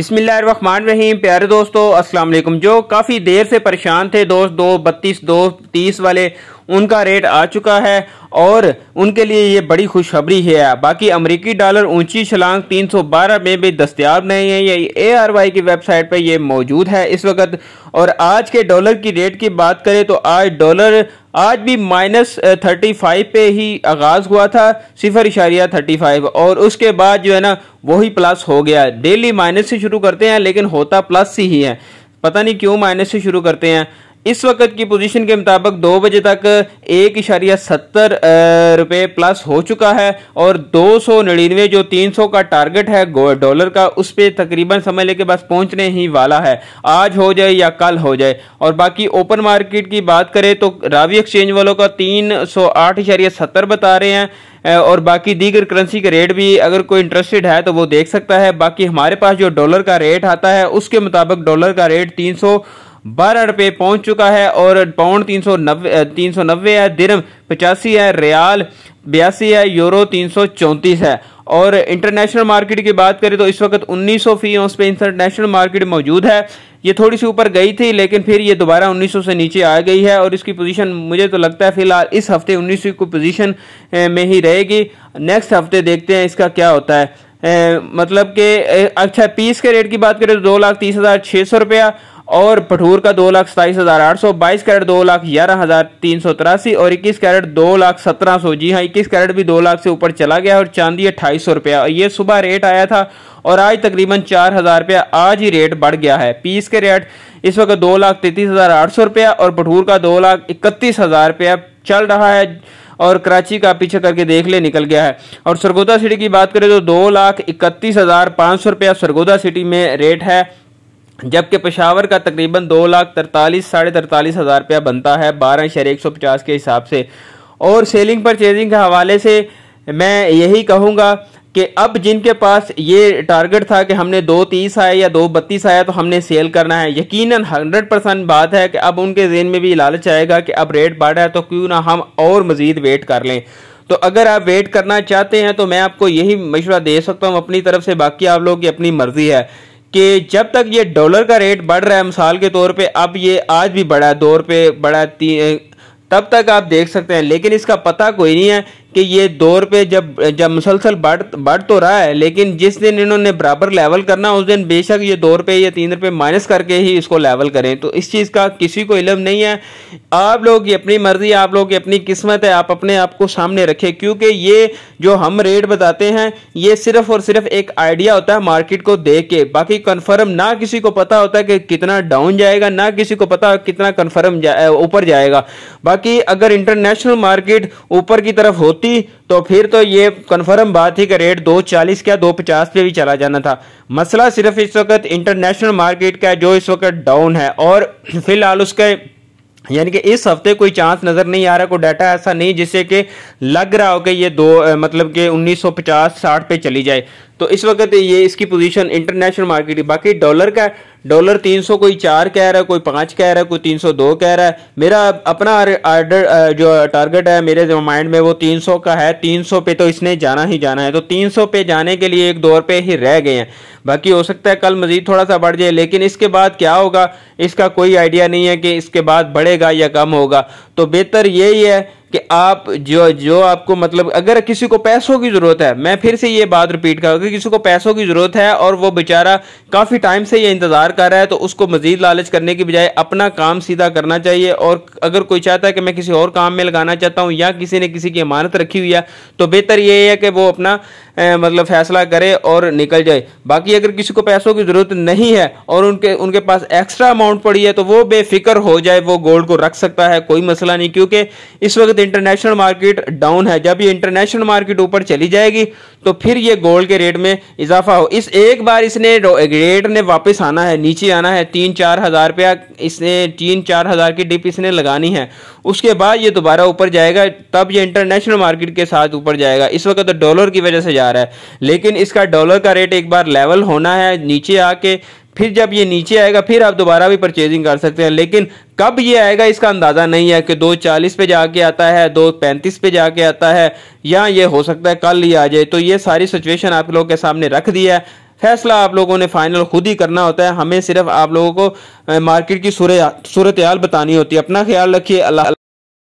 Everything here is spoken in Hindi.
रहीम प्यारे दोस्तों अस्सलाम वालेकुम जो काफ़ी देर से परेशान थे दोस्त दो बत्तीस दो तीस वाले उनका रेट आ चुका है और उनके लिए ये बड़ी खुशखबरी है बाकी अमेरिकी डॉलर ऊंची छलांग 312 में भी दस्तियाब नहीं है ये ए आर वाई की वेबसाइट पर ये मौजूद है इस वक्त और आज के डॉलर की रेट की बात करें तो आज डॉलर आज भी माइनस थर्टी फाइव पे ही आगाज़ हुआ था सिफर इशारिया थर्टी फाइव और उसके बाद जो है ना वही प्लस हो गया डेली माइनस से शुरू करते हैं लेकिन होता प्लस ही है पता नहीं क्यों माइनस से शुरू करते हैं इस वक्त की पोजीशन के मुताबिक दो बजे तक एक इशारिया सत्तर रुपये प्लस हो चुका है और दो सौ निन्यानवे जो तीन सौ का टारगेट है डॉलर का उस पर तकरीबन समय लेके बस पहुंचने ही वाला है आज हो जाए या कल हो जाए और बाकी ओपन मार्केट की बात करें तो रावी एक्सचेंज वालों का तीन सौ आठ इशारिया सत्तर बता रहे हैं और बाकी दीगर करेंसी के रेट भी अगर कोई इंटरेस्टेड है तो वो देख सकता है बाकी हमारे पास जो डॉलर का रेट आता है उसके मुताबिक डॉलर का रेट तीन सौ बारह रुपये पहुंच चुका है और पाउंड तीन सौ नब्बे तीन सौ नब्बे है दिरम पचासी है रियाल बयासी है यूरो तीन सौ चौंतीस है और इंटरनेशनल मार्केट की बात करें तो इस वक्त 1900 फी उस पर इंटरनेशनल मार्केट मौजूद है ये थोड़ी सी ऊपर गई थी लेकिन फिर ये दोबारा 1900 से नीचे आ गई है और इसकी पोजीशन मुझे तो लगता है फिलहाल इस हफ्ते 1900 की पोजीशन में ही रहेगी नेक्स्ट हफ्ते देखते हैं इसका क्या होता है ए, मतलब कि अच्छा पीस के रेट की बात करें तो दो लाख तीस हज़ार छः सौ रुपया और पठूर का दो लाख सताईस हज़ार आठ सौ बाईस कैरेट दो लाख ग्यारह हज़ार तीन सौ तिरासी और इक्कीस कैरेट दो लाख सत्रह सौ जी हाँ इक्कीस कैरेट भी दो लाख से ऊपर चला गया और चांदी अट्ठाईस सौ रुपया ये सुबह रेट आया था और आज तकरीबन चार हज़ार रुपया आज ही रेट बढ़ गया है पीस के रेट इस वक्त दो लाख तैंतीस हज़ार आठ सौ रुपया और पठूर का दो लाख इकतीस हज़ार रुपया चल रहा है और कराची का पीछे करके देख ले निकल गया है और सरगोदा सिटी की बात करें तो दो लाख इकतीस हज़ार पाँच सौ रुपया सरगोदा सिटी में रेट है जबकि पेशावर का तकरीबन दो लाख तरतालीस साढ़े तरतालीस हज़ार रुपया बनता है बारह शहर एक सौ पचास के हिसाब से और सेलिंग परचेजिंग के हवाले से मैं यही कहूँगा कि अब जिनके पास ये टारगेट था कि हमने दो तीस आया या दो बत्तीस आया तो हमने सेल करना है यकीनन हंड्रेड परसेंट बात है कि अब उनके जेन में भी लालच आएगा कि अब रेट बढ़ रहा है तो क्यों ना हम और मज़ीद वेट कर लें तो अगर आप वेट करना चाहते हैं तो मैं आपको यही मशवरा दे सकता हूँ अपनी तरफ से बाकी आप लोग की अपनी मर्ज़ी है कि जब तक ये डॉलर का रेट बढ़ रहा है मिसाल के तौर पे अब ये आज भी बढ़ा है दो रुपये बढ़ा तब तक आप देख सकते हैं लेकिन इसका पता कोई नहीं है कि ये दो रुपये जब जब मुसलसल बढ़ बढ़ तो रहा है लेकिन जिस दिन इन्होंने बराबर लेवल करना उस दिन बेशक ये दो रुपये या तीन रुपये माइनस करके ही इसको लेवल करें तो इस चीज़ का किसी को इलम नहीं है आप लोग की अपनी मर्ज़ी आप लोग की अपनी किस्मत है आप अपने आप को सामने रखें क्योंकि ये जो हम रेट बताते हैं ये सिर्फ और सिर्फ एक आइडिया होता है मार्केट को देख के बाकी कन्फर्म ना किसी को पता होता है कि कितना डाउन जाएगा ना किसी को पता कितना कन्फर्म ऊपर जाएगा बाकी अगर इंटरनेशनल मार्केट ऊपर की तरफ होती गिरती तो फिर तो ये कन्फर्म बात थी कि रेट दो चालीस क्या दो पचास पे भी चला जाना था मसला सिर्फ इस वक्त इंटरनेशनल मार्केट का है जो इस वक्त डाउन है और फिलहाल उसके यानी कि इस हफ्ते कोई चांस नज़र नहीं आ रहा कोई डाटा ऐसा नहीं जिससे कि लग रहा हो कि ये दो मतलब कि 1950 60 पे चली जाए तो इस वक्त ये इसकी पोजीशन इंटरनेशनल मार्केट बाकी डॉलर का डॉलर तीन सौ कोई चार कह रहा है कोई पाँच कह रहा है कोई तीन सौ दो कह रहा है मेरा अपना आर्डर जो टारगेट है मेरे माइंड में वो तीन सौ का है तीन सौ पे तो इसने जाना ही जाना है तो तीन सौ पे जाने के लिए एक दौर रुपये ही रह गए हैं बाकी हो सकता है कल मज़ीद थोड़ा सा बढ़ जाए लेकिन इसके बाद क्या होगा इसका कोई आइडिया नहीं है कि इसके बाद बढ़ेगा या कम होगा तो बेहतर यही है कि आप जो जो आपको मतलब अगर किसी को पैसों की ज़रूरत है मैं फिर से ये बात रिपीट करूँ कि किसी को पैसों की ज़रूरत है और वो बेचारा काफ़ी टाइम से ये इंतज़ार कर रहा है तो उसको मज़ीद लालच करने की बजाय अपना काम सीधा करना चाहिए और अगर कोई चाहता है कि मैं किसी और काम में लगाना चाहता हूँ या किसी ने किसी की अमानत रखी हुई है तो बेहतर ये है कि वो अपना मतलब फैसला करे और निकल जाए बाकी अगर किसी को पैसों की ज़रूरत नहीं है और उनके उनके पास एक्स्ट्रा अमाउंट पड़ी है तो वो बेफिक्र हो जाए वो गोल्ड को रख सकता है कोई मसला नहीं क्योंकि इस वक्त इंटरनेशनल मार्केट डाउन है जब ये इंटरनेशनल मार्केट ऊपर चली जाएगी तो फिर ये गोल्ड के रेट में इजाफा हो इस एक बार इसने रेट ने वापस आना है नीचे आना है तीन चार हज़ार रुपया इसने तीन चार हज़ार की डिप इसने लगानी है उसके बाद ये दोबारा ऊपर जाएगा तब ये इंटरनेशनल मार्केट के साथ ऊपर जाएगा इस वक्त तो डॉलर की वजह से जा आ रहा है लेकिन इसका डॉलर का रेट एक बार लेवल होना है नीचे आके फिर जब ये नीचे आएगा फिर आप दोबारा भी परचेजिंग कर सकते हैं लेकिन कब ये आएगा इसका अंदाज़ा नहीं है कि दो चालीस पे जाके आता है दो पैंतीस पे जाके आता है या ये हो सकता है कल ही आ जाए तो ये सारी सिचुएशन आप लोगों के सामने रख दी है फैसला आप लोगों ने फाइनल खुद ही करना होता है हमें सिर्फ आप लोगों को मार्केट की सूरत हाल बतानी होती है अपना ख्याल रखिए अल्लाह